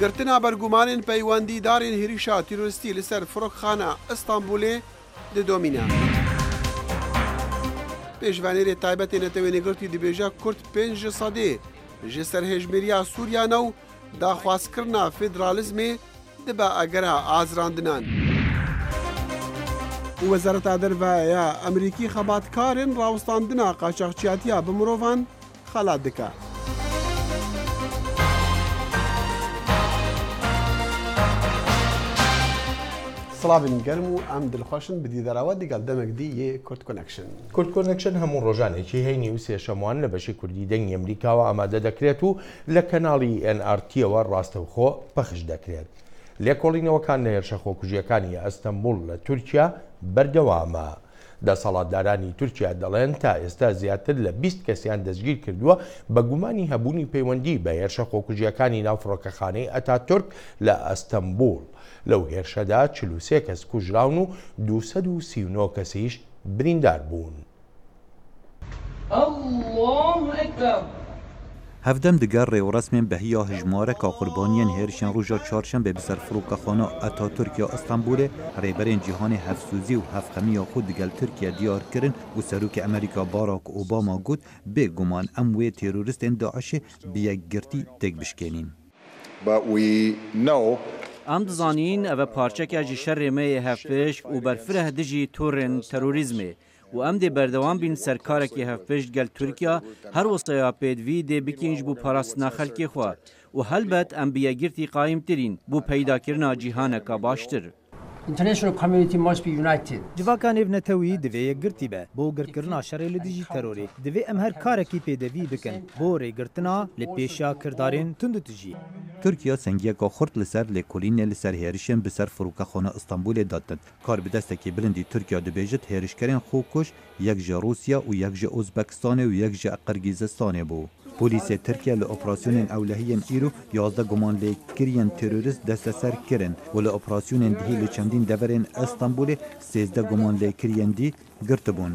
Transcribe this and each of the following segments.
گرتنا بەرگومانên پەیوەندیدارên هێریشا تیرۆستی لەسەر فرۆکخانە ئەستانبولێ ددۆمینە. پێشوانێرێ تایبەتێ نەتەوێنێگرتی دەبێژە کورت پێنج سەدێ ji serhêjmêriya Sûryana û daxwazkirina federalizmê dibe egera azrandinan. Wezareta derveya Emerîkî xebatkarên rawstandina qaçaxçiyatiya bi mirovan xela dike. سلااوین گەرم و ئەم دڵخواشن بدیدەراوە دیگەل دەمەک دی یە کورت کۆنکشن کورت کۆنکشن هەموو ڕۆژانێکی هەینی و سێشەمووان لە بەشی کوردی دەنگی ئەمریکاوە ئامادە دەکرێت و لە کەناڵی NRTەوە ڕاستەوخۆ پەخش دەکرێت. لێکۆڵینەوەکان لە هێرشەخۆکوژیەکانی ئەستەمبول لە تورکیا بەردەوامە. دەسەڵاتدارانی تورکیا دەڵێن تا ئێستا زیاتر لە 20 کەسیان دەستگیر کردووە بە گومانی هەبوونی پەیوەندی بە هێرشە خۆکوژیەکانی ناوفڕۆکەخانەی ئەتا تورک لە ئەستەمبول لەو هێرشەدا چلوسێ کەس کوژراون و 239 کەسیش بریندار بوون. الله أكبر هەفتەم هجماره که قربانیان هرشن روژا چارشن به بسر فروک بسەر اتا ترکیا استنبوله ری برین جیهانی هفزوزی و هەفخەمیە خود ترکیه دیار کرن و سروک امریکا باراک اوباما گوت بێ گومان اموی وێ تێرورستێن به یک تێک تک But ام دزانین او پارچک اجی شر ریمه شەڕێمەیە هەفتش و برفره دژی تورن تروریزمه و ام دی بردوام بین سرکار کی هفپشت گل ترکیه هر وصیا پید وی دی بکینج بو پاراستنا خلکی خوا و هلبت ام بیگیرتی قایم ترین بو پیدا کرنا جیهانه کا باشتر International community must be united. جواکان ابن توی دوی گرتی به بو گرتکرنا شر ل دیجی تروری دوی ام هر کارکی پدوی بکن بو ری گرتنا ل پیشا کردارین تند تجی ترکیه سنگیا کو خرد لسر ل کولین لسر هریشن بسر فروکا خونه استانبول داتن کار بدسته کی بلندی ترکیه د بیجت هریشکرین خو کوش یک ژ روسیا او یک ژ ازبکستان او یک ژ قرقیزستان بو پلیسê Tirkiye li operasyonên ewlehiyên îro 11 gumanlêkiriyên terorist deste ser kirin û li operasyonên dihî li çendîn deverên Îstanbulê 13 gumanlêkiriyên dî girtibûn.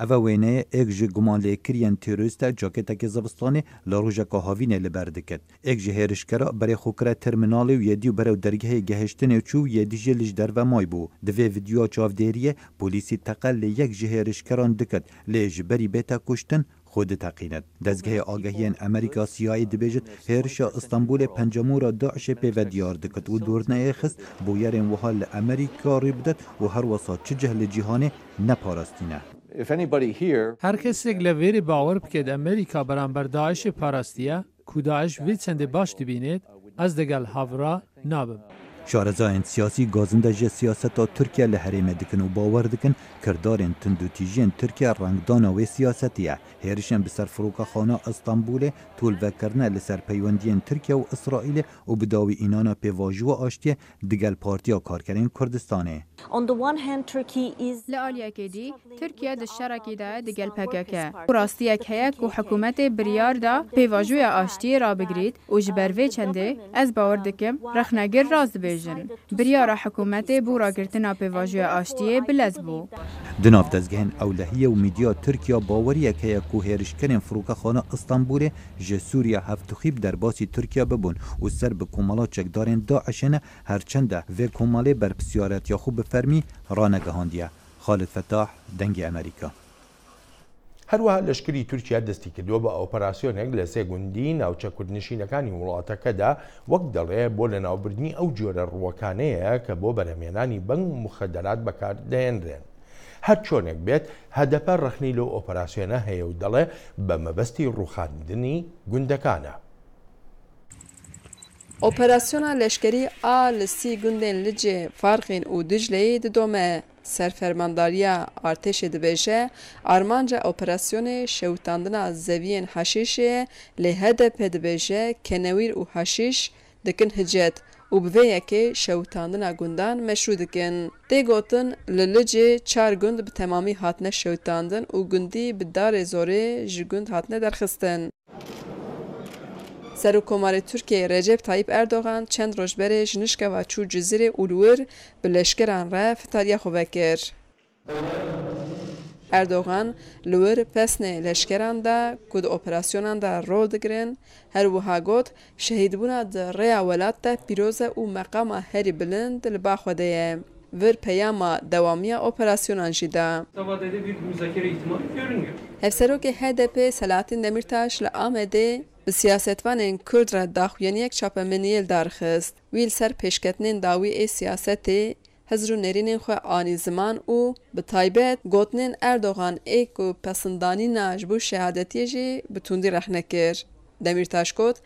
Ev wêneyê ek ji gumanlêkiriyên terorîst caketekê zibistanê li rojeka havînê li ber diket. Ek ji hêrişkera berê xokira terminalê û yedî û berew dergehê gehiştinê çû yedî jê li ji derve may bû. Divê videoya çavdêriye polîsî teqel lê yek ji hêrişkeran diket lê ji berî bêta kuştin خود تقیند دزگه ان امریکا سیای دبیجت هرشا استانبول پنجمورا داعش پی و دیار دکت و دورنه خست بویر و وحال امریکا بدد و هر وسط چجه نپارستی نه. هر کسی لویر باور بکد امریکا برانبر داعش پاراستیه کوداعش وی چند باش دبیند از دگل هاورا نابم شارەزایەن سیاسی گازنده جه تورکیا ترکیه هەرێمە دکن و باور دکن کردارێن تندوتیژیان به ڕنگدانەوەی سیاسەتیە فروک خانه فرۆکەخانە ئەستانبولێ تولڤەکردە لسر پەیوەندیان ترکیه و اسرائیله و بداوی ئینانە پێواژوە ئاشتیە دگەل پارتیا کردن کردستانه. لە ئالیەکێدی تورکیا دشارێکیدا دەگەل پەکەکە و ڕاستیەک هەیەک و حکوومەتێ بریاردا پێیواژوویە ئاشتی رابگریت و ji bervê çendê ez bawer dikim rexnegir rast dibêjin. Biryara hikûmetê bû ragirtina pêvajoya aştiyê bilez bû. Di nav dezgehên ewlehiye û mîdya Tirkiya baweriyek heye ku hêrişkerên firûkaxana İstanbulê ji Sûriya hevtixîb derbasî Tirkiya bibûn û ser bi komala çekdarên Daişê ne herçend de vê komalê berpisyaretiya xwe bi فەرمی ڕانەگەهۆندیە خالت فتاح دەنگی ئەمریکا. هەروەها لەشکری تورکیا دەستی کردووە بە ئۆپەراسسیۆنێک لە سێ گوندی ناوچە کوردنشینەکانی وڵاتەکەدا وەک دەڵێ بۆ لە ناوبردنی ئەو جۆرە ڕوەکانەیە کە بۆ بەرەمێنانی بەنگ مخەدەرات بەکار دەێنرێن. هەر چۆنێک بێت هەدەپە ڕخنی لەو ئۆپەراسسیۆنە هەیە و دەڵێ بە مەبەستی ڕوخاندنی گوندەکانە. Operasyona leşkerî a li sî gundên li cê Farxên û Dicleyê didome. Serfermandariya Artêşê dibêje, armanca operasyonê şewitandina zeviyên Heşîşê lê HDP dibêje kenewîr û heşîş dikin hicet û bi vê yekê şewitandina gundan meşrû dikin. Tê gotin li Licê çar gund bi temamî hatine şewitandin û gundî bi darê Serokkomara Tirkiye Recep Tayyip Erdogan çend rojberê ji nişkeva çû cizirê Ulûr bi leşkeran re fitariya xwe vekir. Erdogan li wir pesnê leşkeran da ku di operasyonan da rol digirin, her wiha got şehîdbûna di rêya welat de pîroza û meqama herî bilind li ba xwe de ye. vir peyama devamiya operasyonan jî da. Hevserokê HDP Selahattin Demirtaş li Amedê Bi siyasetvanên Kurd re daxuyaniyek çapemeniyel darxist, wî li ser pêşketinên dawî ê siyasetê hezir û nêrînên xwe anî ziman û bi taybet gotinên Erdogan ê ku pesindanîna ji bo şehadetiyê jî bi tundî rehnekir. Demirtaş got,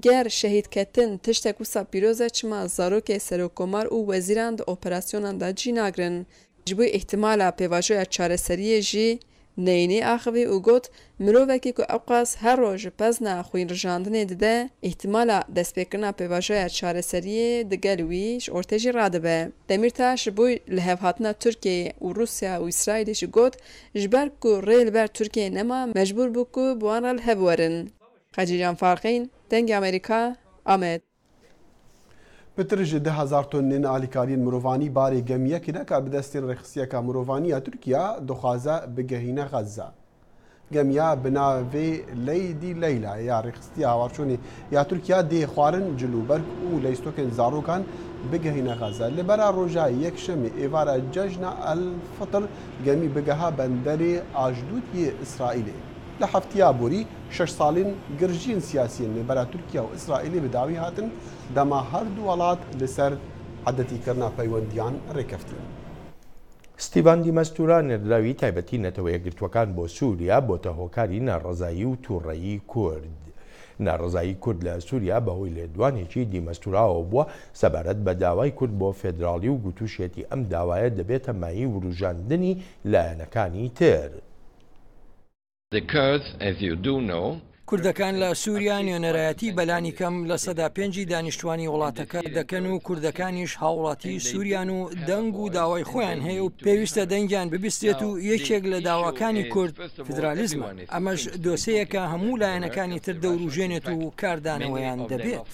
ger şehîdketin tiştek wisa pîroza çima zarokê serokkomar û wezîran di operasyonan de cî nagrin. Ji bo îhtimala pêvajoya çareseriyê jî نینی آخوی و گوت مرووکی کو اوقاس هر روژ پزنا خوینرژاندنê dide احتمالا destpêkirina pêvajoya çareseriyê digel wî ji ortejî radibe. Demirtaş ji bo li hevhatina Tirkiyeyê û Rusya û İsraîlê ji got ji ber ku rê li ber Tirkiyeyê nema mecbûr bû ku bi wan re li hev werin. Xecîcan Farxîn, Dengê Amerîka, Amed. پترژ ده هزار تنن آلیکارین مروانی باری گمیه که نکا بدستین رخصیه که مروانی ترکیه دخوازه بگهینه غزه گمیا بناوی لیدی لیلا یا رخصتی هاوارچونی یا ترکیا دی خوارن جلوبرگ و لیستوکن زاروکان بگهین غزه لبرا روژا یک شمی ایوارا ججن الفطر گمی بگها بندر آجدود اسرائیلی لە هەفتیا بووری شش ساڵین گرژین سیاسیین لەبەرا تورکیا و ئیسرائیلی بەداوی هاتن دەما هەردوو وڵات لەسەر عادەتیکردنا پەیوەندیان ڕێکەفتن. ستیڤاندی مەستورانە دراوی تایبەتی نەتەوە یەگرتوەکان بۆ سووریا بۆتە هۆکاری ناڕزایی و تووڕەیی کورد. ناڕزایی کورد لە سووریا بەهۆی لێدوانێکی دیمەستوراوە بووە سەبارەت بە داوای کورد بۆ فێدراالی و گوتوشێتی ئەم داوایە دەبێتە مایی وروژاندنی لایەنەکانی تر. The Kurds, as you do know, کوردەکان لە سووریان نێنەرایەتی بەلانی کەم لە سەدا پێنجی دانیشتوانی وڵاتەکە دەکەن و کوردەکانیش هاوڵاتی سووریان و دەنگ و داوای خۆیان هەیە و پێویستە دەنگیان ببیستێت و یەکێک لە داواکانی کورد فدرالیزم ئەمەش دۆسەیەکە هەموو لایەنەکانی تر دەوروژێنێت و کاردانەوەیان دەبێت.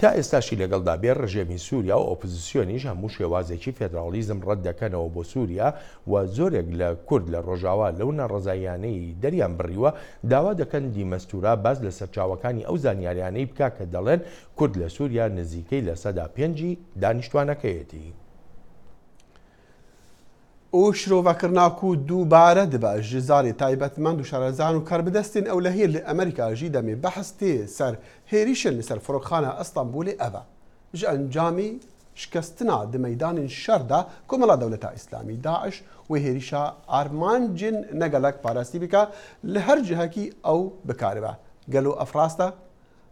تا ئێستاشی لەگەڵدا بێ ڕژێمی سووریا و ئۆپزیسیۆنیش هەموو شێوازێکی فێدراالیزم ڕەت دەکەنەوە بۆ سووریا و زۆرێک لە کورد لە ڕۆژاوا لەو نەڕزایانەی دەریان بڕیوە داوا دەکەن دیمەستور سوورا باز لە سەرچاوەکانی ئەو زانیاریانەی بک کە دەڵێن کورد لە سووریا نزیکەی لە سەدا پێنجی دانیشتوانەکەیەتی. ئەو شرۆڤەکردناکو و دووبارە دبە ژزاری تایبەتمان و شارەزان و کار بدەستین ئەو لە هیر لە ئەمریکاژی دەمێ بەحستێ سەر هێریشن لەسەر فڕۆخانە ئەستانبولی ئەە ژ ئەنجامی شکستنا دمەدانین شەردا کۆمەڵا دەولەتە ئیسلامی داعش و هێریشا ئارمانجن نەگەلک پاراستی بکە لە هەر جهەکی ئەو بکارەوە گەلو ئەفراستە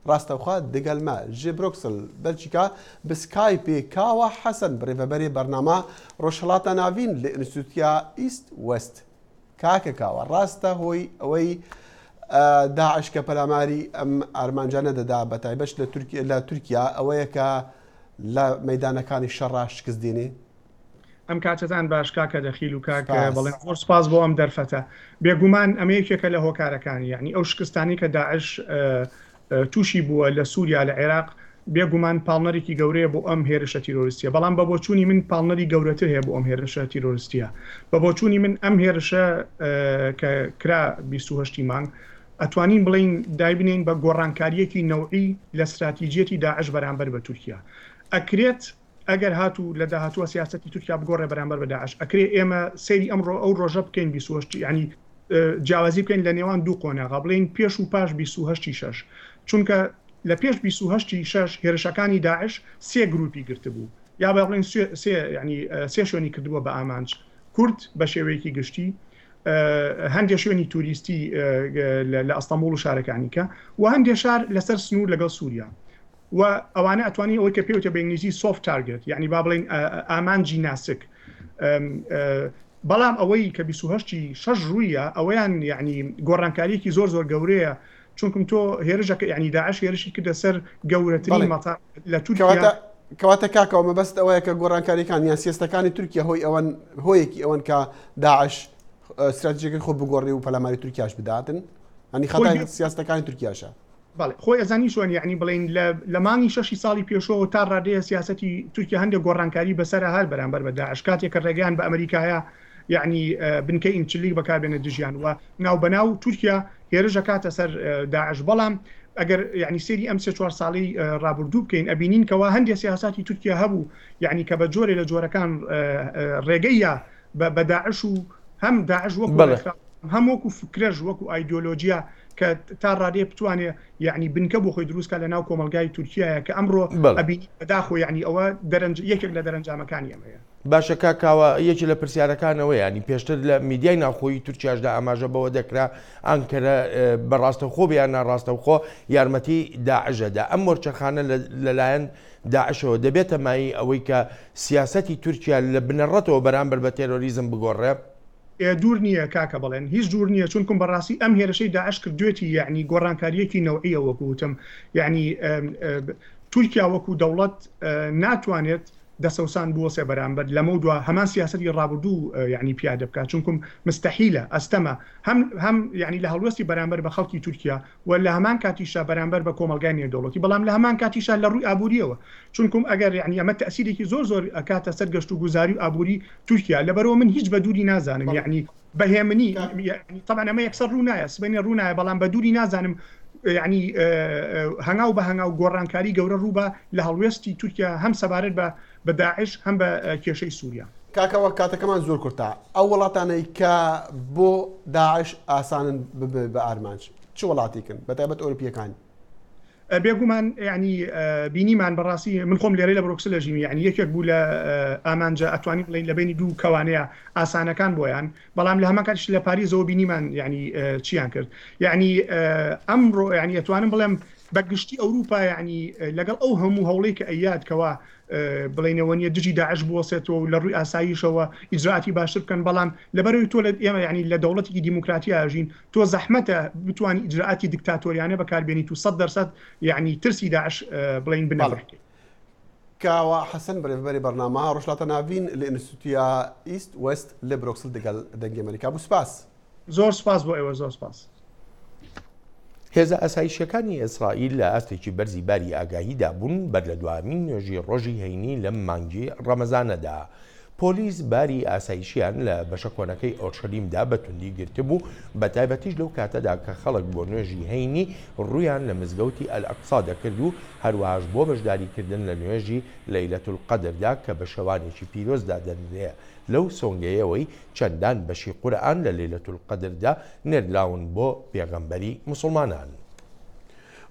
ڕاستەوخوا دگەلمە ژێ برۆکسل بەرچیکا بسکایپێ کاوە حەسەن بڕێڤەبەری بەرنامە ڕۆژهڵاتە ناوین لە ئینستیوتیا ئیست وست کاکە کاوە ڕاستە هۆی ئەوەی داعشکە پەلاماری ئەم ئارمانجانە دەدا بە تایبەش لە تورکیا ئەوەیە کە لە مەدانەکانی شەڕ شکست دێنێ ئەم کاتتان باشکا کە دەخیل و کاکە بەڵێن خۆر سپاس بۆ ئەم دەرفەتە بێگومان ئەمەیەکێکە لە هۆکارەکانی یعنی ئەو شکستانی کە داعش تووشی بووە لە سووریا لە عێراق بێگومان پاڵنەرێکی گەورەیە بۆ ئەم هێرشە تیرۆریستیە بەڵام بە بۆچووی من پاڵنەری گەورەتر هەیە بۆ ئەم هێرشە تیرۆریستیە بە بۆچووی من ئەم هێرشە کە کرا 28 مانگ ئەتوانین بڵین دایبنین بە گۆڕانکاریەکی نەوعی لە استراتیجیەتی داعش بەرامبەر بە تورکیا ئەکرێت ئەگەر هاتوو لە داهاتوە سیاستی تورکیا بگۆڕێ بەرامبەر بەداعش ئەکرێ ئێمە سەیری ئەمڕۆ ئەو ڕۆژە بکەین بیسوەشتی ینی جیاوازی بکەین لە نێوان دوو قۆنەغا بڵین پێش و پاش 26 شش چونکە لە پێش 26 شش هێرشەکانی داعش سێ گروپی گرتبوو یا بڵین سێ شوێنی کردووە بە ئامانج کورد بە شێوەیەکی گشتی هەندێ شوێنی توریستی لە ئەستەمبول و شارەکانیکە و هەندێ شار لەسەر سنوور لەگەڵ سووریا و ئەوانە ئەتوانی ئەوەی کە پێوتە بەنگلیزی سوفت تارگت یعنی با بڵین ئامانجی ناسک بەڵام ئەوەی کە 28 شش ڕوویە ئەوەیان یعنی گۆڕانکاریەکی زۆر زۆر گەورەیە چونکم تۆ هێرشەکە ینی داعش هێرشی کردە سەر گەورەترین مەتا لە تورکیا کەواتە کاکەەوە مەبەست ئەوەیە کە گۆڕانکاریەکان یان سیێستەکانی تورکیا هۆی ئەوەن هۆیەکی ئەوەن کە داعش استراتژیەکە خۆ بگۆڕی و پەلاماری تورکیاش بداتن ئەنی خەڵی سیاستەکانی تورکیاشە خۆی ئەزانی شوێن یعنی بڵین لە مانگی شەشی ساڵی پێشەوە تا ڕادەیە سیاستی تورکی هەندێک گۆڕانکاری بەسەر هەر بەرامبەر بەدا عشکاتێک کە ڕێگەیان بە ئەمریکایە یعنی بنکە ئینچلی بەکاربێنە دژیان و ناو بەناو تورکیا هێرشە کاتە سەر داعش بەڵام ئەگەر یعنی سری ئەم سێ چوار ساڵی رابرردوو بکەین ئەبینینکەوە هەندێک سیاستی تورکیا هەبوو یعنی کە بە جۆرێ لە جۆرەکان ڕێگەیە بەداعش و هەم داعش وەک هەمووەکو فکرێژ وەکو ئایدۆلۆجییا کە تا ڕادێ بتوانێ یعنی بنکە بۆ خۆی دروستکە لە ناو کۆمەلگای تورکیاە کە ئەمڕۆ ئەبیداخۆ یعنی ئەوە دەرنج یەکێک لە دەرەنجامەکانی ئەمەیە باشە کاکاوە یەکی لە پرسیارەکانەوە ینی پێشتر لە میدیای ناوخۆی تورکیاشدا ئاماژە بەوە دەکرا ئەنکەرە بەڕاستەخۆ بیان ناڕاستەوخۆ یارمەتی داعژەدا ئەم مۆرچەخانە لەلایەن داعشەوە دەبێتە مای ئەوەی کە سیاستی تورکیا لە بنەڕەتەوە بەرامبەر بە تێرۆریزم بگۆڕێ دوور نییە کاکە بڵێن هیچ دوور نییە چونکم بەڕاستی ئەم هێرشەی داعش کرد دوێتی یعنی گۆڕانکاریەکی نەوعیە وەکوتم یعنی تورکیا وەکو دەوڵەت ناتوانێت دەسەوسان بووە سێ بەرامبەر لەمە دووە هەمان سیاستی ڕابردوو یعنی پیادە بکات چونکم مستحیلە ئەستەمە هەم یعنی لە هەڵوەستی بەرامبەر بە خەڵکی تورکیا و لە هەمان کاتیشا بەرامبەر بە کۆمەلگای نێدەوڵەتی بەڵام لە هەمان کاتیشا لە ڕووی ئابوووریەوە چونکم ئەگەر یعنی ئەمە تەسیرێکی زۆر زۆر ئەکاتە سەر گەشت و گوزاری و ئابووری تورکیا لەبەرەوە من هیچ بە دووری نازانم یعنی بەهێمنی طبعا ئەمە یەکسەر ڕوونایە سبێنێ ڕوونایە بەڵام بە دووری نازانم یعنی هەنگاو بە هەنگاو گۆڕانکاری گەورە ڕووبە لە هەڵوێستی تورکیا هەم سەبارەت بە بە داعش هەم بە کێشەی سووریا کاکەوە کاتەکەمان زۆر کورتا ئەو وڵاتانەی کە بۆ داعش ئاسانن بە ئارمانچ چ وڵاتیکن بە تایبەت ئەوروپیەکانی بێگومان ینی بینیمان بەڕاستی من خۆم لێرە لە برۆکس لە ژیمی ینی یەکێک بوو لە ئامانجە ئەتوانین بڵین لە بینی دوو کەوانەیە ئاسانەکان بۆیان بەڵام لە هەمان کاتش لە پاری زەوە بینیمان ینی چیان کرد یعنی ئەمڕۆ ینی ئەتوانم بڵێم بەگشتی ئەوروپا ینی لەگەڵ ئەو هەموو هەوڵێک کە ئەیادکەوە بڵینەوە نیە دژی داعش بوەسێتەوە و لە ڕووی ئاساییشەوە ئیجرااتی باشتر بکەن بەڵام لەبەروی تۆ لە ئێمە ینی لە دەوڵەتی دیموکراتی ئاژین تۆ زەحمەتە بتوانانی ئیجرااتی دیکتاتۆریانە بەکاربیێنیت و سە دەرسەت یعنی ترسی داعش بڵین بنەڵێت. کاوە حەسەن برێڤبەری بەرنامە ڕۆژلاتە ناوین لە ئینستیتوتیا ئیست وست لە برۆکسل دەگەل دەنگی ئەمریکا بوو سپاس زۆر سپاس بۆ ئێوە زۆر سپاس. هێزە ئەسایشەکانی ئیسرائیل لە ئاستێکی بەرزی باری ئاگاهیدا بوون بەر لە دوامین نوێژی ڕۆژی هەینی لە مانگی ڕەمەزانەدا پۆلیس باری ئاسایشیان لە بەشە کۆنەکەی ئۆشەلیمدا بەتوندی گرتبوو بە تایبەتیش لەو کاتەدا کە خەڵک بۆ نوێژی هەینی ڕویان لە مزگەوتی ئەلعقسا دەکرد و هەروەهاش بۆ بەشداریکردن لە نوێژی لەیلەتول قەدردا کە بە شەوانێکی پیرۆزدا دەنرەیە لەو سۆنگەیەوەی چەندان بەشی قورآان لە لەیلەتول قەدردا نێرلاون بۆ پێغەمبەری مسلمانان.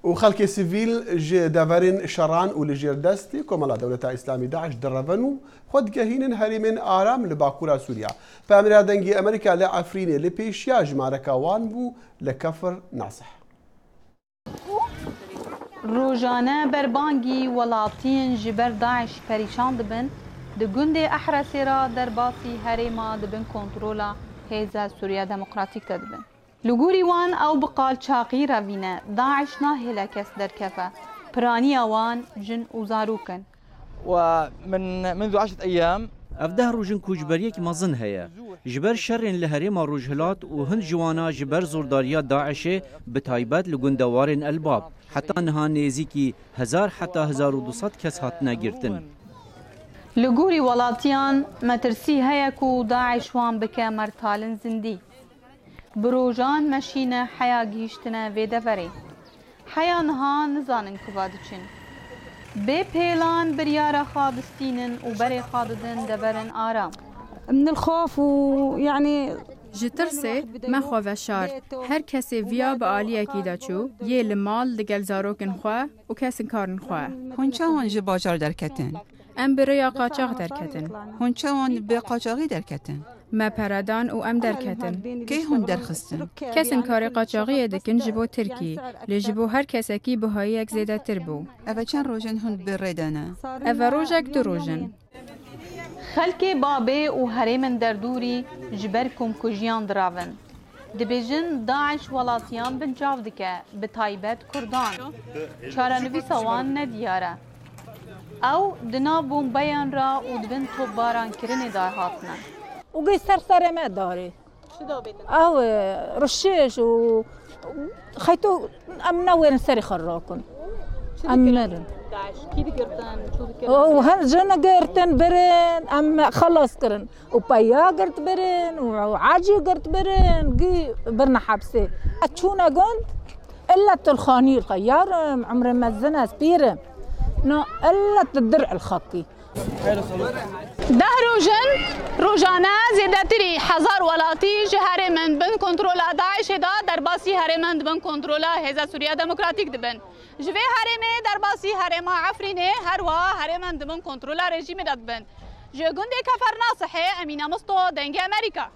وخلق سيفيل جي دافارين شران ولا جيرداستي كما لا دولة إسلامي داعش درفنو خد كهين هريمين آرام لباكورا سوريا فأمرا دنجي أمريكا لا أفريني لبيشيا جماركا وان بو لكفر ناصح روجانه بربانگی ولاتین جبر داعش پریشان دبن د گوندې احرسی را درباسی هریما دبن کنترولا هیزه سوریه دموکراتیک دبن لگوری وان او بقال چاقی روینه داعش ناهله کس در کفا پرانی وان جن اوزارو کن و من منذ عشت ایام أفده روجن که مزن هیا جبر شرين لهريما روجهلات هند جوانا جبر زورداريا داعشة بتايبات لغندوارين الباب حتى نها نیزی که هزار حتى هزار و دوست کس هاتنا گرتن لگوری ولاتيان مترسی هیا كو داعش وان بکه مرتالن زندی بروژان مشین حیا گیشتن ویده وره حیا نها نزانن کباد چین پیلان بریار خادستینن و بری خاددن دبرن آرام من الخوف و یعنی جترسه ما خواه هر کسی ویاب به آلی اکی چو یه لمال زاروکن خواه و کسی کارن خواه هنچه هنج باجار درکتن ام بریا قاچاق درکتن هنچه هن به قاچاقی درکتن ما پەرەدان او ام درکتن کەی هون دەرخستن کەسن کاری قاچاغیە دەکەن ji بۆ ترکی لە ji بۆ هەر کەسەکی زیده تر بو ئەvە چن ڕۆژن هون بڕێدانە ئەvە ڕۆژێک دو ڕۆژن خەلکێ بابێ و هەرێمن دەردووری ji ber کۆمکوژیان دراون. دبیجن داعش ولاتیان بن çav dike bi taybet Kurdan. Çarenivîsa wan ne diyar e. Ew di nav bombeyan ra û dibin وقي سرسرة ما داري شو دابت اه رشيش و خيتو أمنا وين سري خراكن أمنا وهنا قرتن برين أما خلاص قرن وبيا قرت برين وعاجي قرت برين قي برنا حبسي أتشونا قنت إلا تلخاني الخيار عمر مزنا سبيرم نو إلا تدرع الخطي دهروجن روجاناز دتري حزار ولاتي جهر من بن كنترول داعش دا درباسي هرمند بن كنترول هزا سوريا ديمقراطيك دبن جوي هرمي درباسي هرما عفريني هروا هرمند بن كنترولا رژيم دبن جوندي كفر ناصحي امينه مستو دنگ امريكا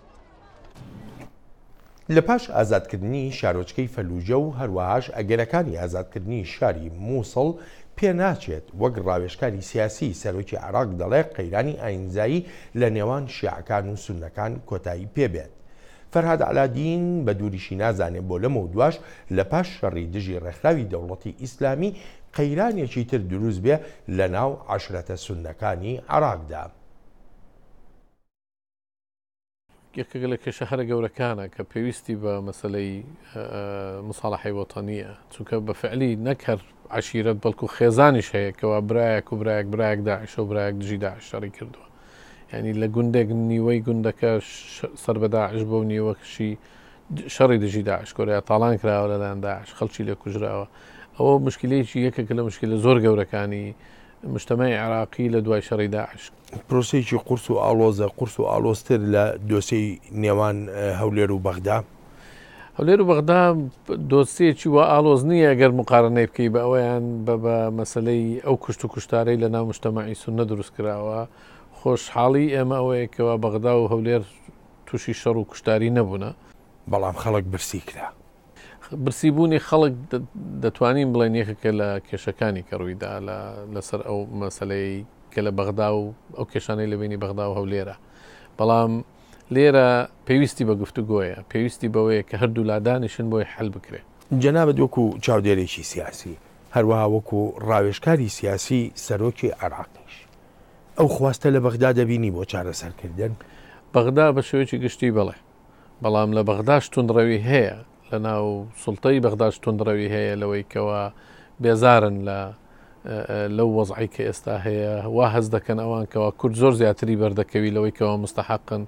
لە پاش ئازادکردنی شارۆچکەی فەلوجە و هەروەهاش ئەگەرەکانی ئازادکردنی شاری مووسڵ پێ ناچێت وەک ڕاوێشکاری سیاسی سەرۆکی عراق دەڵێ قەیرانی ئاینزایی لە نێوان شیعکان و سونەکان کۆتایی پێبێت. فەرهاد علادین بە دووریشی نازانێت بۆ لەمە و دواش لە پاش شەڕی دژی ڕێکخراوی دەوڵەتی ئیسلامی قەیرانێکی تر دروست بێ لە ناو عشرەتە سونەکانی عراقدا. یەکەگە لە کێشە هەرە گەورەکانە کە پێویستی بە مەسلەی مساڵحی وەتەنیە چونکە بە فعلی نەکەر عشیرەت بەڵکو خێزانیش هەیەکەوە برایەک و برایەک برایەک داعش و برایەک دژی داعشاری کردووە ینی لە گوندێک نیوەی گوندەکە سەر بەداعش بۆ نیوەکشی شەڕی دژی داعش کۆریا تاڵان کراوە لەلایەن داعش خەڵکی لە کوژراوە ئەوە مشکلەیەکی یەکێک لە مشکلە زۆر گەورەکانی مشتمەی عراقی لە دوای شەڕی داعش پرۆسێکی قرس و ئالۆزە قرس و ئالۆستر لە دۆسی نێوان هەولێر و بەغدا هەولێر و بەغدا دۆستێکی وە ئالۆز نییە گەر مقارنەی بکەی بە ئەویان بە بە مەسلەی ئەو کوشت و کوشتارەی لە ناو مشتمەعی سونە دروست کراوە خۆشحاڵی ئێمە ئەوەیەکەوە بەغدا و هەولێر تووشی شەڕ و کوشتاری نەبوونە بەڵام خەڵک برسی کرا برسیبوونی خەڵک دەتوانین بڵێن یەکەکە لە کێشەکانی کە ڕوویدا لەسەر ئەو مەسلەی کە لە بەغدا و ئەو کێشانەی لە بینی بەغدا و هەولێرە بەڵام لێرە پێویستی بە گفتوگۆیە پێویستی بەوەیە کە هەردوو لادانیشن بۆی حل بکرێت جەنابەت وەکو چاودێرێکی سیاسی هەروەها وەکو ڕاوێشکاری سیاسی سەرۆکی عراقیش ئەو خواستە لە بەغدا دەبینی بۆ چارەسەرکردن بەغدا بە شێوەیەکی گشتی بڵێ بەڵام لە بەغداش تونڕەوی هەیە لە ناو سڵتەی بەغداش تونندڕەوی هەیە لەوەی کەەوە بێزارن لە لەو وەزعی کە ئێستا هەیە وا هەز دەکەن ئەوان کەەوە کورد زۆر زیاتری بەردەکەوی لەوەی کەەوە مستحقن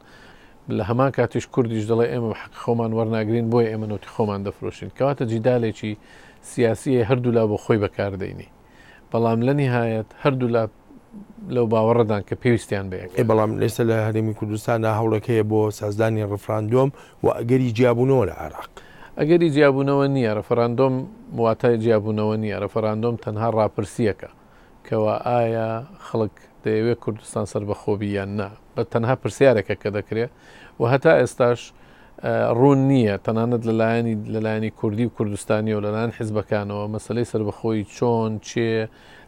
لە هەمان کاتیش کوردیش دەڵێ ئێمە حق خۆمان وەرناگرین بۆی ئێمە نوتی خۆمان دەفرۆشین کەواتە جیدالێکی سیاسیە هەردوو لا بۆ خۆی بەکاردەینی بەڵام لە نهایەت هەردوو لا لەو باوەڕدان کە پێویستیان بێ ئێ بەڵام لێستا لە هەرێمی کوردستاندا هەوڵەکەیە بۆ سازدانی ڕفراندۆم و ئەگەری جیاببوونەوە لە عراق ئەگەری جیاببوونەوە نییە ڕفەرانندۆم واتای جیاببوونەوە نییە ڕفەرانندۆم تەنها ڕاپرسیەکە کەوا ئایا خەڵک دەیەوێت کوردستان سەر بەخۆبی یان نا بە تەنها پرسیارێکە کە دەکرێت و هەتا ئێستاش ڕوون نییە تەنانەت لەلایەنی لەلایانی کوردی و کوردستانی و لەلایەن حیزبەکانەوە مەسلەی سربەخۆی چۆن چێ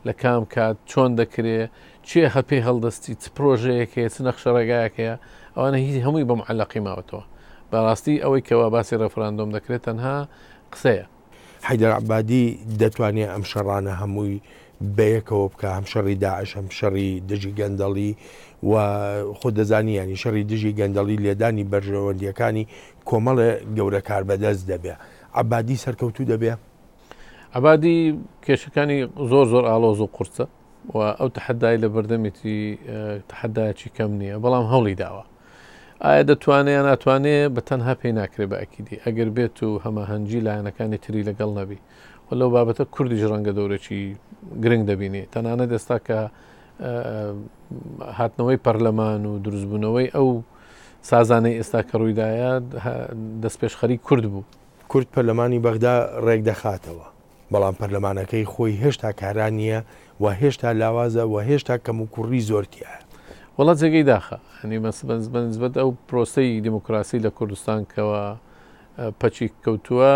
لە کام کات چۆن دەکرێ چێ هەپێ هەڵدەستی چ پرۆژەیەکەیە چ نەخشە ڕێگایەکەیە ئەوانە هیچ هەمووی بەم علاقی ماوەتەوە بەڕاستی ئەوەی کەوا باسی ڕفراندۆم دەکرێت تەنها قسەیە حیدەر عبادی دەتوانێت ئەم شەڕانە هەمووی بەیەکەوە بکە هەم شەڕی داعش هەم شەڕی دژی گەندەڵی و خۆ دەزانی ینی شەڕی دژی گەندەڵی لێدانی بەرژەوەندیەکانی کۆمەڵە گەورە کار بەدەست دەبێ عبادی سەرکەوتو دەبێ عبادی کێشەکانی زۆر زۆر ئالۆز و قورسە و ئەو تحدای لە بەردەمێتی تحداچی کەم نییە بەڵام هەوڵی داوە ئایا دەتوانێت یان ناتوانێت بە تەنها پێی ناکرێ بە ئەکیدی ئەگەر بێت و هەماهەنگی لایەنەکانی تری لەگەڵ نەبی و لەو بابەتە کوردیش ڕەنگە دەورەی گرنگ دەبینێ تەنانە دەستا کە هاتنەوەی پەرلەمان و دروستبوونەوەی ئەو سازانەی ئێستا کە ڕوویدایە دەست پێشخەری کورد بوو کورد پەرلەمانی بەغدا ڕێک دەخاتەوە بەڵام پەرلەمانەکەی خۆی هێشتا کاران نییە و هێشتا لاوازە و هێشتا کەم و کوڕی زۆرتیایە وڵا جێگەی داخە هەنی مەسبەنزبەت ئەو پرۆسی دیموکراسی لە کوردستان کەەوە پەچی کەوتووە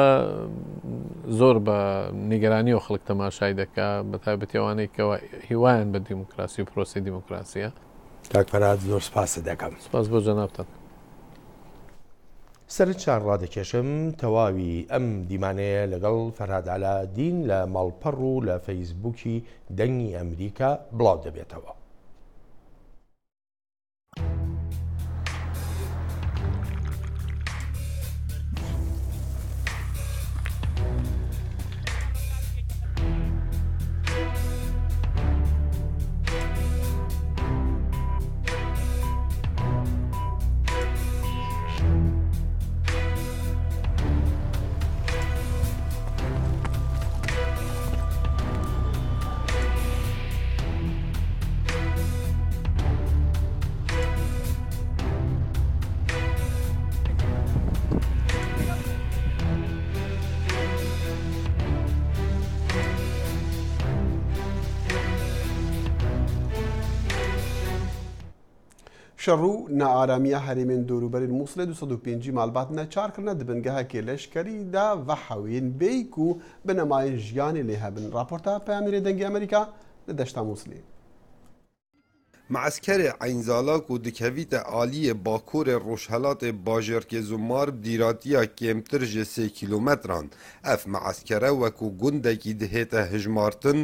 زۆر بە نیگەرانی و خەڵک تەماشای دەکا بە تایبەتیوانەیەوە هیوایان بە دیموکراسی و پرۆسی دیموکراسیە تاکپەرات زۆر سپاس دەکەم سپاس بۆ جەنابتان سەر چار ڕادەکێشم تەواوی ئەم دیمانەیە لەگەڵ فەرادالا دین لە ماڵپەڕ و لە فەیسبووکی دەنگی ئەمریکا بڵاو دەبێتەوە Şerru naaramiya herêmên dôrûberê Musulê 205 malbatna çarkirina di bingehekê leşkerî de vehewiyên bey ku binemayên jiyanê lê hebin. Raporta Peyamerê Dengê Amerîka li deşta Musulê. معسكر عينزالاك و دكهويت عالي باكور روشهلات باجرك زمار ديراتيا كيمتر جي سي كيلومتران اف معسكر وكو گندكي دهيت هجمارتن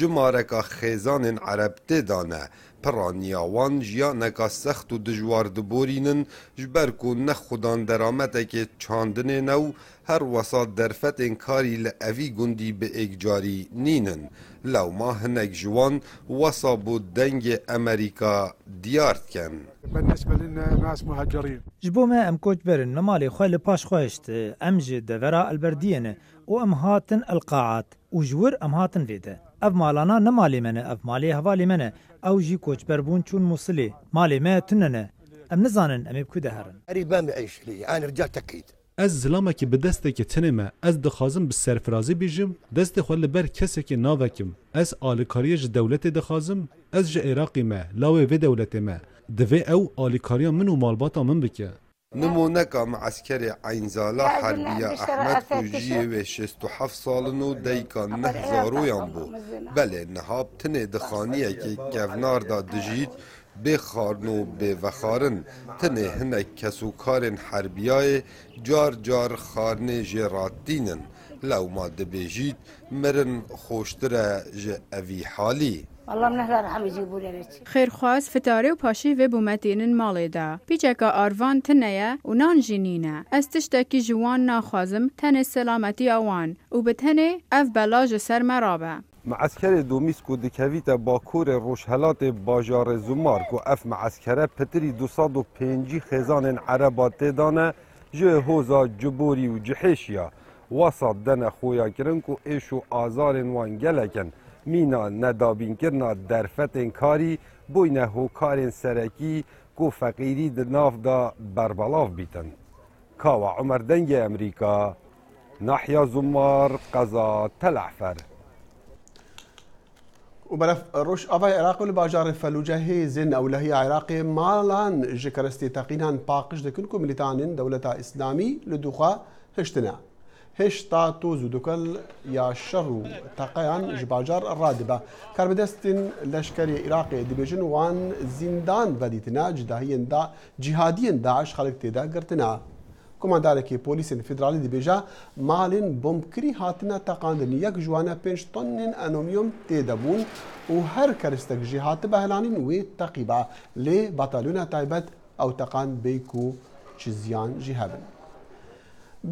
جمارك خيزان عرب تدانه piraniyawan jiyaneka sext û dijwar diborînin ji ber ku nexudan derametekê çandinê new her wesat derfetên karî li evî gundî bi êkcarî nînin lewma hinek ji wan wesa bû dengê Emerîka diyar dikin. Ji bo me em koç berin me malê xwe li paş xweşt em ji devera elberdiyene û em hatin elqaat û ji wir em hatin vêde. Ev malana ne malê me ne ev malê hevalê me ne ew jî koçberbûn çûn Musilê malê me tune ne em nizanin em ê ku de herin Ez zilamekî bi destekê tinê me ez dixwazim bi serfirazî bîjim destê xwe li ber kesekî navekim ez alikariye ji dewletê dixwazim ez ji Iraqî me lawê vê dewletê me divê ew alikariya min û malbata min bike نمونەکە مەعسکەری عینزالە حربە ئەحمەد کوژیێ شست و ساڵن و دەیکان نەهزارۆیان بوو بەلێ نەهاب تنێ دخانیەکی کەڤناردا دژیت بێخارن و بێڤەخارن تنێ هەنێک کەس و کارên حربیایê car car xarnê jê ratînin lewma dibêjîت mirin xştir e ji evî halî. والله من هلار هم جيبوا لنا خیرخواز فتاره و پاشی و بومتینن مالی دا پیچکا آروان تنه و نان جنینه از تشتکی جوان ناخوازم تن سلامتی اوان و به تنه اف بلاج سر مرابه معسكر دومیس کو دکویت باکور روشهلات باجار زمار کو اف معسكره پتری 250 خزان عربات دانه جه هوزا جبوری و جحشیا وسط دنه خویا کرن کو ایشو آزار وان گلکن مینا نه دابینکر نه درفتن کاری بوی نه هوکارن سرکی کو فقیری د ناف دا بربلاف بیتن کاوا عمر دنگ امریکا نحیا زمار قضا تلعفر وبلف روش أفاي عراق الباجار فلوجه زن أو لهي عراق مالان جكرستي تقينان باقش دكنكم لتانن دولة إسلامي لدوخا هشتنا هشتا توز دکل یا شر و تقیان جباجار رادبه کار بدستن لشکر عراق دبیجن وان زندان بدیتنا جداهین دا جهادین داعش خلق تیدا گرتنا کماندارکی پولیسین فدرالی دبیجا مالین بمبکری هاتنا تقاندن یک جوانا پنج تنین انومیوم تیدا بون و هر کرستک جهات بهلانین و تقیبا لی باتالونا تایبت او تقان بیکو چیزیان جهابن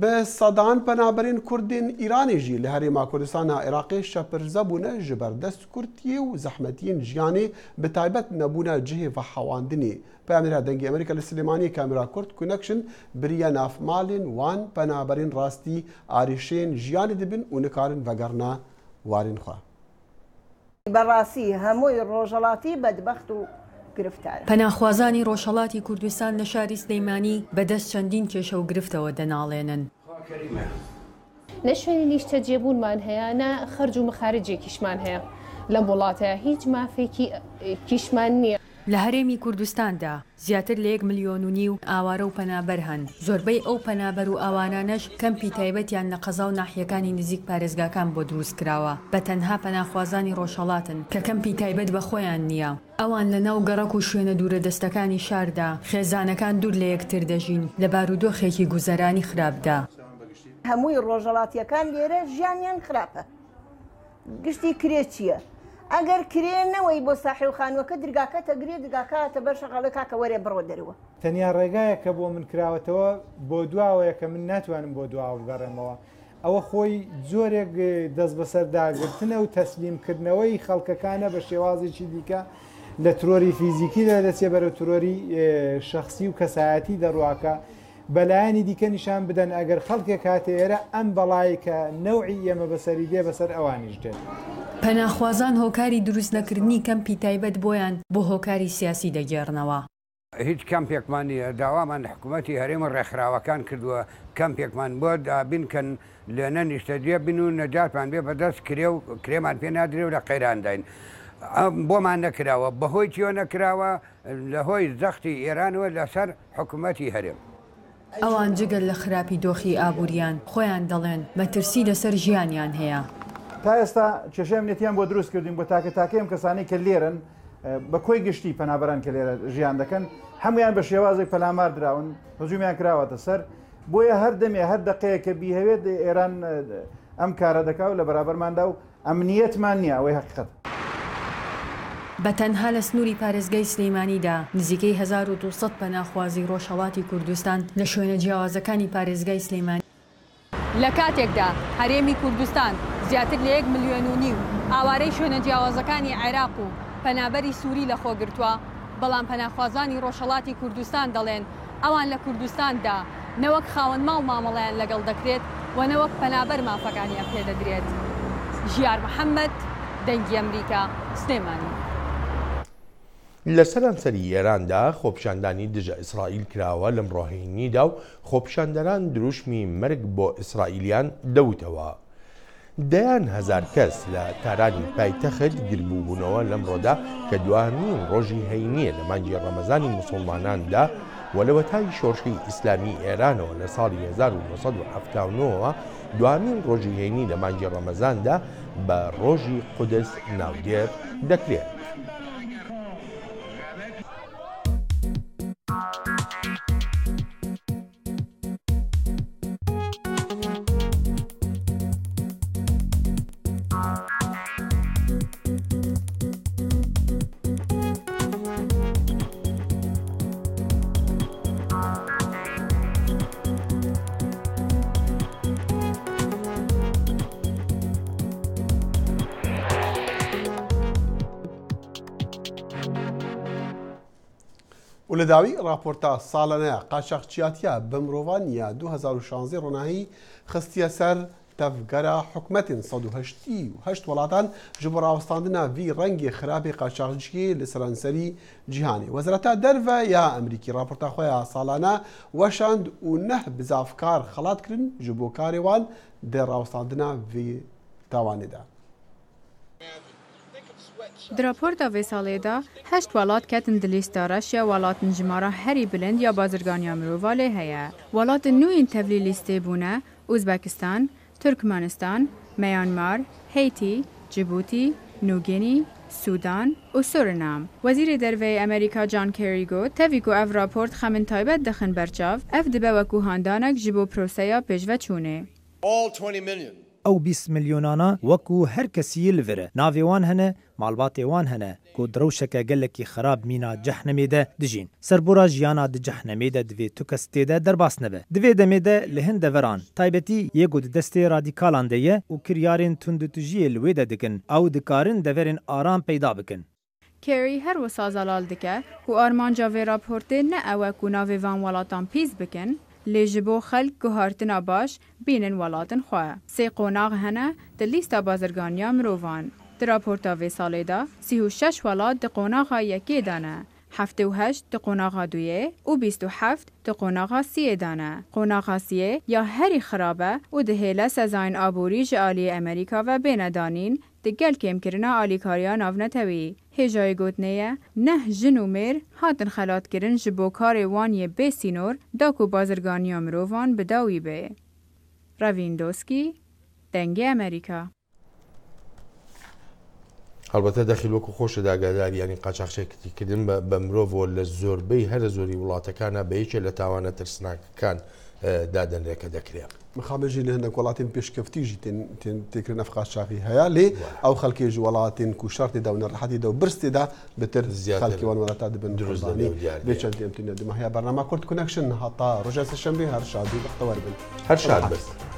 بە سەدان پەنابەرین کوردین ئیرانیژی لە هەرێما کوردستان عێراقی شەپرزە بوونە ji بەردەست کورتیە و زەحمەتین ژیانی بەتایبەت نەبوونە جهێ بە حەواندنی پامرا دەنگی ئەمریکا لە سلمانی کامرا کورد کونەکشن بریە نافمالین وان پەنابەرین ڕاستی ئاریشێن ژیانی دەبن و نکارن بەگەرنا وارین خوا. بەڕاستی هەمووی ڕۆژەڵاتی بەدبخت و پەناخوازانی ڕۆژهڵاتی کوردستان لە شاری سلەیمانی بەدەست چەندین کێشە و گرفتەوە دەناڵێنن. لە شوێنی نیشتە جێبوونمان هەیەە خرج و مخارجێکیشمان هەیە لەم وڵاتە هیچ مافێکی کیشمان نییە. لە هەرێمی کوردستاندا زیاتر لە 1 میلیۆن و نی و ئاوارە و پەنابەر هەن زۆربەی ئەو پەنابەر و ئاوانانەش کەمپی تایبەتیان لە قەزا و ناحیەکانی نزیک پارێزگاکان بۆ دروست کراوە بە تەنها پەناخوازانی ڕۆژهڵاتن کە کەمپی تایبەت بە خۆیان نییە ئەوان لە ناو گەڕک و شوێنە دوورە دەستەکانی شاردا خێزانەکان دوور لە یەکتر دەژین لە بارودۆخێکی گوزەرانی خراپدا هەمووی ڕۆژەڵاتیەکان لێرە ژیانیان خراپە گشتی کرێ چییە؟ ئەگەر کرێنەوەی بۆ ساحی و خانوەکە درگاکە تەگرێت درگاکاتە بەر شەقالە کاکە وەرێ بڕۆ دەرەوە تەنیا ڕێگایە کە بۆ من کراوەتەوە بۆ دواوەیە کە من ناتوانم بۆ دواوە بگەڕێمەوە ئەوە خۆی جۆرێک دەست بەسەرداگرتنە و تەسلیمکردنەوەی خەڵکەکانە بە شێوازێکی دیکە لە ترۆری فیزیکیدا دەچێ بەرە ترۆری شخصی و کەسایەتی دەڕواکە بەلایانی دیکە نیشان بدەن ئەگەر خەڵکێک هاتێرە ئەم بەڵای کە نەوعی ئێمە بەسەری دێ بەسەر ئەوانیش دێت. پەناخوازان هۆکاری دروست نەکردنی کەمپی تایبەت بۆیان بۆ هۆکاری سیاسی دەگێڕنەوە. هیچ کەمپێکمانی داوامان حکوومەتتی هەرێمە ڕێکخراوەکان کردووە کەمپێکمان بۆ دابینکەن لێنە نیشتەدیە بن و نەجاتمان بێ بەدەست کرێ و کرێمان پێ نادرێ و لە قەیرانداین. بۆمان نەکراوە بەهۆی چۆ نەکراوە لە هۆی زەختی ئێرانەوە لەسەر حکوومەتتی هەرێم. ئەوان جگەر لە خراپی دۆخی ئابوووریان خۆیان دەڵێن مەترسی لەسەر ژیانیان هەیە. تا ئێستا چێشەم نێتیان بۆ دروست کردین بۆ تاکە تاکەم کەسانی کە لێرن بە کۆی گشتی پەنابەران کە لێرە ژیان دەکەن هەمویان بە شێوازێک پەلامار درراون هەزومیان کراوەتە سەر بۆیە هەر دەمێ هەر دقەیە کە بیهەوێت ئێران ئەم کارە دەکا و لە بەرابەرماندا و ئەمنیەتمان نییە ئەوەی حقیقت بە تەنها لە سنووری پارێزگەی سلەیمانیدا نزیکەی 1200 پەناخوازی ڕۆژهڵاتی کوردستان لە شوێنە جیاوازەکانی پارێزگای سلەیمانی لە کاتێکدا هەرێمی کوردستان زیاتر لە 1 میلیۆن و نیو ئاوارەی شوێنە جیاوازەکانی عێراق و پەنابەری سووری لە خۆگرتووە بەڵام پەناخوازانی ڕۆژهڵاتی کوردستان دەڵێن ئەوان لە کوردستاندا نەوەک خاوەن ماو مامەڵیان لەگەڵ دەکرێت و نەوەک پەنابەر مافەکانیان پێدەدرێت ژیار محەممەد دەنگی ئەمریکا سلێمانی لە سەرانسەری ئێراندا خۆپشاندانی دژە ئیسرائیل کراوە لەم ڕۆهینیدا و خۆپشاندەران دروشمی مرگ بۆ ئیسرائیلیان دەوتەوە. دەیان هزار کەس لە تارانی پایتەخت گربووبوونەوە لەم ڕۆدا کە دوانین ڕۆژی هەینیە لە مانجی ڕەمەزانی مسلماناندا وەلەوەتای شۆشی ئیسلامی ئێرانەوە لە ساڵی 1970ەوە دوامین ڕۆژی هێنی لە مانجی ڕەمەزاندا بە ڕۆژی قودس ناودێر دەکرێت. ولداوی راپۆرتا ساڵەنەیە قاچاقچیاتە بە مرۆڤانیە 2016 ڕۆناایی خستیە سەر تەفگەرە حکومەتین 1970 وڵاتان ji بۆ ڕاوستاندنا وی ڕەنگی خراپی قاچاقچی لە سەرانسەری جیهانی وەزرەتا دەرە یا ئەمریکی راپۆرتا خۆیان ساڵانە وەشاند و نەه بزافکار خەڵاتکردن ji بۆ کارێوان دە ڕاوستاندنا وی تاوانێدا. Di raporda vê salê de heşt welat ketin di lîsta reş ya welatên jimara herî bilind ya bazirganiya mirova lê heye. Welatên nûyên tevlî lîstê bûne Uzbekistan, Türkmenistan, Meyanmar, Heytî, Cibûtî, Nûgenî, سودان û Surinam. Wezîrê Derveyê Amerîka John Kerry got tevî ku ev raport xemin taybet dixin berçav, ev dibe weku handanek ji bo proseya pêşveçûnê. All 20 million ew bîst milyonana wekû her kesiyê li vir navê wan hene malbatê wan hene ku direwşeke gelekî xerab mîna cehnemê de dijîn. Serbora jiyana di cehnemê de divê tu kes tê de derbas nebe. Divê demê de li hin deveran. Taybetî yê ku di destê radîkalan de ye û kiryarên tundutujiyê li wê de dikin ew dikarin deverên aram peyda bikin. کێری هەروە سازەلال دکە و ئارمانجا vê راپۆرتê ne ew ku navê van welatan pîz bikin, لê ji bo xelk guhartina baş bînin welatên xwe. Sê qonax hene di lîsta bazirganiya mirovan. Di raporta vê salê de sî û şeş welat di qonaxa yekê de ne. هفته و هشت وهشت قناغا دویه و بیست و هفت حفت قناغا سیه دانه. قناغا سیه یا هری خرابة و هیله سزاین آبوری جعالی امریکا و بين دانين دگل کم کرنا آلیکاریا ناونتوی هجای گوتنیه نه جنو میر هاتن خلات کرن جبو کار وانی بی سینور داکو بازرگانی مروان بداوی بی. به. دوسکی دنگی امریکا البته داخل وکو خوش یعنی و هەڵبەتە دەخیلوەکو خۆشە داگاداری ینی قاچاخشێکردن بە ترسناک لە دادن ریک دکریا وڵاتەکانە بەیەکێ لە تاوانە پیش اه، دادەنرێکە جی مخامەژی لە هەندێک وڵاتین شاقی هیا لی او لێ ئەو خەکێژی کو شرط دا و نەڕحەتی دا و برستێدا بتر زیاتکیوان وڵات بن درزانانی بچەند دێمتونە دمەهەیە برنامه کرد کنکشن هەتا ڕژە سەشەمبی هر شادی بەختەوە بن هر شاد بست.